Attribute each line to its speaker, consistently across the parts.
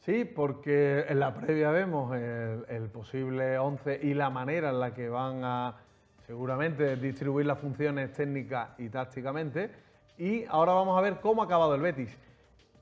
Speaker 1: Sí, porque en la previa vemos el, posible 11 y la manera en la que van a seguramente distribuir las funciones técnicas y tácticamente. Y ahora vamos a ver cómo ha acabado el Betis.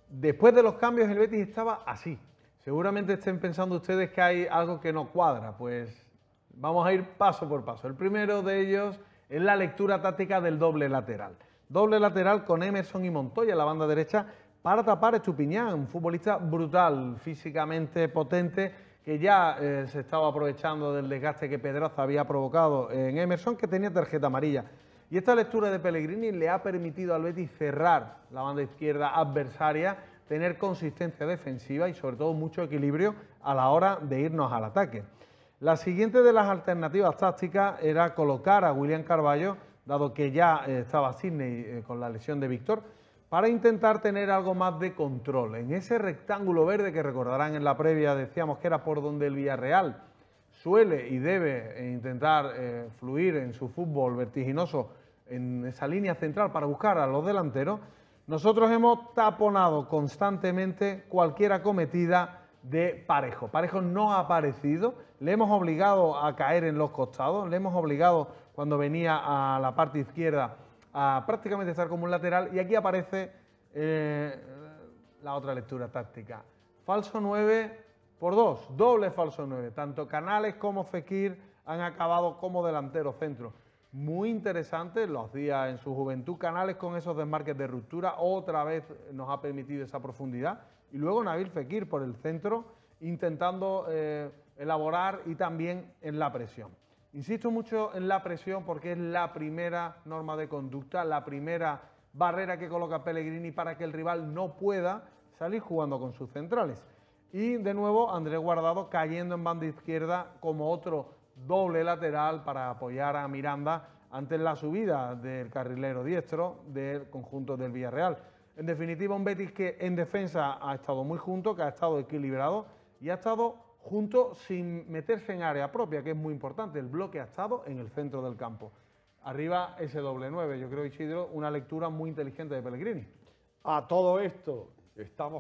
Speaker 1: Después de los cambios el Betis estaba así. Seguramente estén pensando ustedes que hay algo que no cuadra. Pues vamos a ir paso por paso. El primero de ellos es la lectura táctica del doble lateral. Doble lateral con Emerson y Montoya en la banda derecha para tapar Estupiñán, un futbolista brutal, físicamente potente, que ya eh, se estaba aprovechando del desgaste que Pedraza había provocado en Emerson, que tenía tarjeta amarilla. Y esta lectura de Pellegrini le ha permitido al Betis cerrar la banda izquierda adversaria, tener consistencia defensiva y sobre todo mucho equilibrio a la hora de irnos al ataque. La siguiente de las alternativas tácticas era colocar a William Carballo, dado que ya eh, estaba Sidney eh, con la lesión de Víctor, para intentar tener algo más de control. En ese rectángulo verde que recordarán en la previa decíamos que era por donde el Villarreal suele y debe eh, intentar eh, fluir en su fútbol vertiginoso en esa línea central para buscar a los delanteros, nosotros hemos taponado constantemente cualquier acometida de Parejo. Parejo no ha aparecido, le hemos obligado a caer en los costados, le hemos obligado cuando venía a la parte izquierda prácticamente estar como un lateral. Y aquí aparece eh, la otra lectura táctica. Falso 9 por 2, doble falso 9. Tanto Canales como Fekir han acabado como delantero centro. Muy interesante, los días en su juventud Canales con esos desmarques de ruptura. Otra vez nos ha permitido esa profundidad. Y luego Nabil Fekir por el centro, intentando eh, elaborar y también en la presión. Insisto mucho en la presión porque es la primera norma de conducta, la primera barrera que coloca Pellegrini para que el rival no pueda salir jugando con sus centrales. Y de nuevo Andrés Guardado cayendo en banda izquierda como otro doble lateral para apoyar a Miranda ante la subida del carrilero diestro del conjunto del Villarreal. En definitiva, un Betis que en defensa ha estado muy junto, que ha estado equilibrado y ha estado junto sin meterse en área propia, que es muy importante. El bloque ha estado en el centro del campo. Arriba ese doble 9, yo creo, Isidro, una lectura muy inteligente de Pellegrini. A todo esto estamos